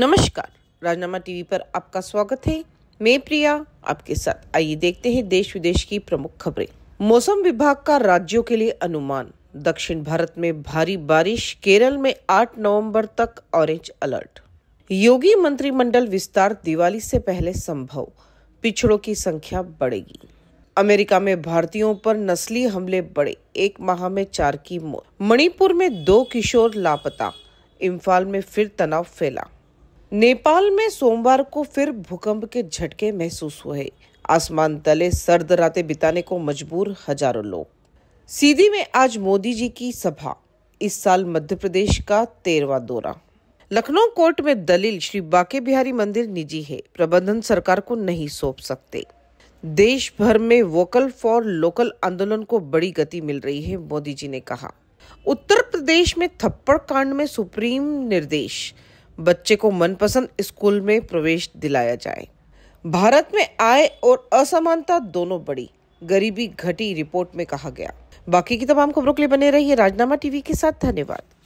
नमस्कार राजनामा टीवी पर आपका स्वागत है मैं प्रिया आपके साथ आइए देखते हैं देश विदेश की प्रमुख खबरें मौसम विभाग का राज्यों के लिए अनुमान दक्षिण भारत में भारी बारिश केरल में 8 नवंबर तक ऑरेंज अलर्ट योगी मंत्रिमंडल विस्तार दिवाली से पहले संभव पिछड़ों की संख्या बढ़ेगी अमेरिका में भारतीयों पर नस्ली हमले बढ़े एक माह में चार की मौत मणिपुर में दो किशोर लापता इम्फाल में फिर तनाव फैला नेपाल में सोमवार को फिर भूकंप के झटके महसूस हुए आसमान तले सर्द रातें बिताने को मजबूर हजारों लोग सीधी में आज मोदी जी की सभा इस साल मध्य प्रदेश का तेरवा दौरा लखनऊ कोर्ट में दलील श्री बाके बिहारी मंदिर निजी है प्रबंधन सरकार को नहीं सौंप सकते देश भर में वोकल फॉर लोकल आंदोलन को बड़ी गति मिल रही है मोदी जी ने कहा उत्तर प्रदेश में थप्पड़ कांड में सुप्रीम निर्देश बच्चे को मनपसंद स्कूल में प्रवेश दिलाया जाए भारत में आय और असमानता दोनों बड़ी गरीबी घटी रिपोर्ट में कहा गया बाकी की तमाम खबरों के लिए बने रहिए राजनामा टीवी के साथ धन्यवाद